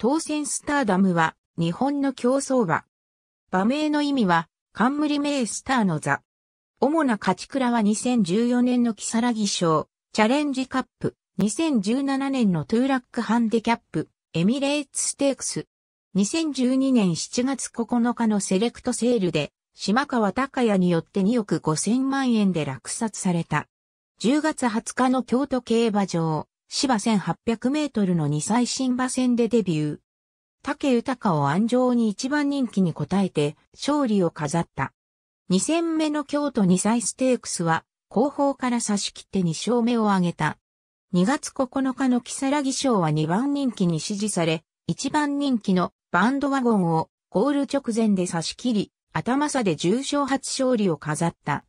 当選スターダムは日本の競争馬。馬名の意味は冠名スターの座。主な勝ち倉は2014年の木更木賞、チャレンジカップ、2017年のトゥーラックハンデキャップ、エミレーツステークス。2012年7月9日のセレクトセールで、島川隆也によって2億5000万円で落札された。10月20日の京都競馬場、芝1800メートルの2歳新馬戦でデビュー。竹豊を安城に一番人気に応えて勝利を飾った。2戦目の京都2歳ステークスは後方から差し切って2勝目を挙げた。2月9日の木更木賞は2番人気に支持され、1番人気のバンドワゴンをゴール直前で差し切り、頭差で重賞初勝利を飾った。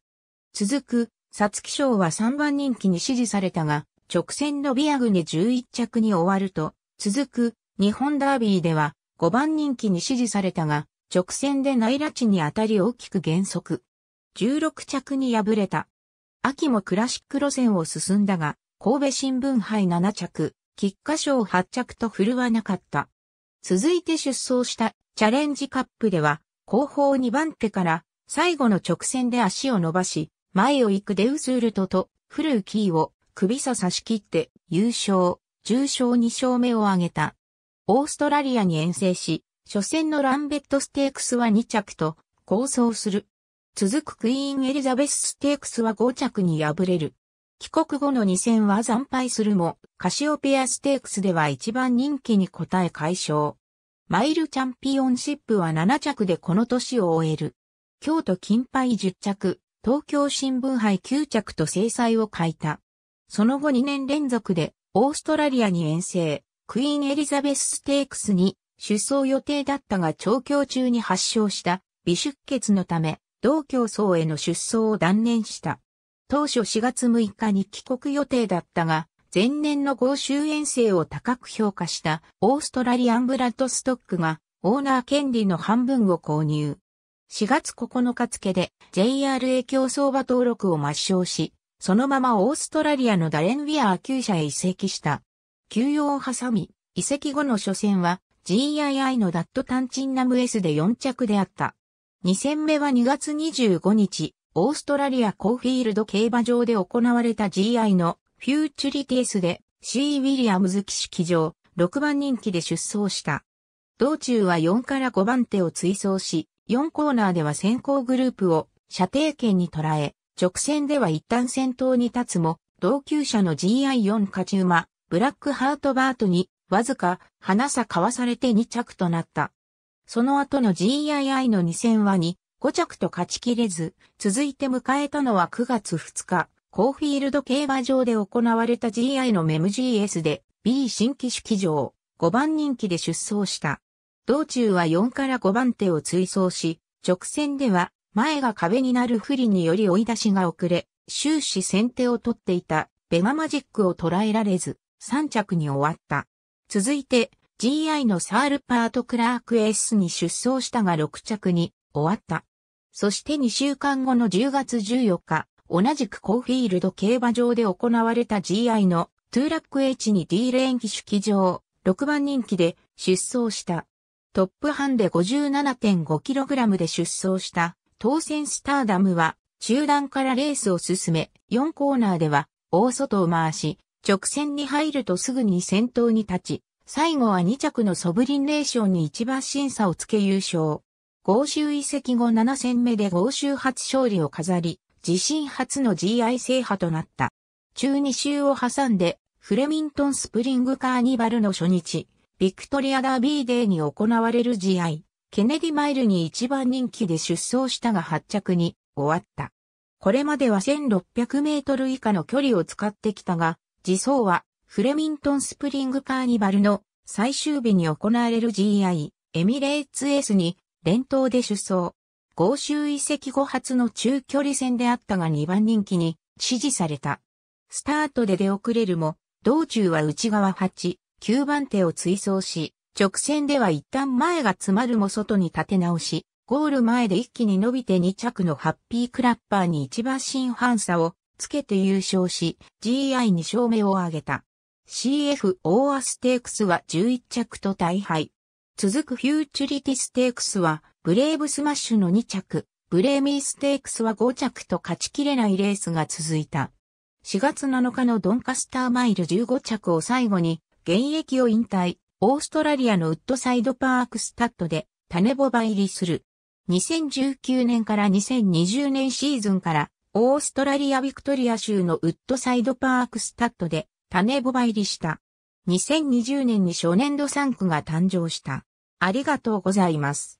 続く、皐月賞は3番人気に支持されたが、直線のビアグに11着に終わると、続く日本ダービーでは5番人気に支持されたが、直線で内拉地に当たり大きく減速。16着に敗れた。秋もクラシック路線を進んだが、神戸新聞杯7着、菊花賞8着と振るわなかった。続いて出走したチャレンジカップでは、後方2番手から最後の直線で足を伸ばし、前を行くデウスールトとフルーキーを首差差し切って優勝、重賞2勝目を挙げた。オーストラリアに遠征し、初戦のランベットステークスは2着と、構想する。続くクイーンエリザベスステークスは5着に敗れる。帰国後の2戦は惨敗するも、カシオペアステークスでは一番人気に応え解消。マイルチャンピオンシップは7着でこの年を終える。京都金杯10着、東京新聞杯9着と制裁を欠いた。その後2年連続でオーストラリアに遠征、クイーンエリザベスステークスに出走予定だったが調教中に発症した微出血のため、同競争への出走を断念した。当初4月6日に帰国予定だったが、前年の豪州遠征を高く評価したオーストラリアンブラッドストックがオーナー権利の半分を購入。4月9日付で JRA 競争場登録を抹消し、そのままオーストラリアのダレン・ウィアー厩舎へ移籍した。休養を挟み、移籍後の初戦は GII のダット・タンチンナム S で4着であった。2戦目は2月25日、オーストラリアコーフィールド競馬場で行われた GI のフューチュリティスで C. ウィリアムズ騎式場6番人気で出走した。道中は4から5番手を追走し、4コーナーでは先行グループを射程圏に捉え、直線では一旦先頭に立つも、同級者の GI4 勝ち馬、ブラックハートバートに、わずか、花差かわされて2着となった。その後の GII の2戦は2、5着と勝ちきれず、続いて迎えたのは9月2日、コーフィールド競馬場で行われた GI の MGS で B 新機種機場、5番人気で出走した。道中は4から5番手を追走し、直線では前が壁になる不利により追い出しが遅れ、終始先手を取っていたベガマジックを捉えられず、3着に終わった。続いて、GI のサールパートクラーク S に出走したが6着に終わった。そして2週間後の10月14日、同じくコーフィールド競馬場で行われた GI のトゥーラック H に D レーン機種騎乗、6番人気で出走した。トップハンで 57.5kg で出走した当選スターダムは、中段からレースを進め、4コーナーでは、大外を回し、直線に入るとすぐに先頭に立ち、最後は2着のソブリンレーションに一番審査をつけ優勝。合衆移籍後7戦目で合衆初勝利を飾り、自身初の GI 制覇となった。中2週を挟んで、フレミントンスプリングカーニバルの初日、ビクトリアダービーデーに行われる GI。ケネディマイルに一番人気で出走したが発着に終わった。これまでは1600メートル以下の距離を使ってきたが、自走はフレミントンスプリングカーニバルの最終日に行われる GI エミレーツエスに連投で出走。豪州遺跡後発の中距離戦であったが2番人気に支持された。スタートで出遅れるも、道中は内側8、9番手を追走し、直線では一旦前が詰まるも外に立て直し、ゴール前で一気に伸びて2着のハッピークラッパーに一馬新反差をつけて優勝し、GI2 勝目を挙げた。CF オーアステークスは11着と大敗。続くフューチュリティステークスは、ブレイブスマッシュの2着、ブレーミーステークスは5着と勝ちきれないレースが続いた。4月7日のドンカスターマイル15着を最後に、現役を引退、オーストラリアのウッドサイドパークスタッドで種ボバ入りする。2019年から2020年シーズンからオーストラリア・ビクトリア州のウッドサイドパークスタッドで種ボバ入りした。2020年に初年度産区が誕生した。ありがとうございます。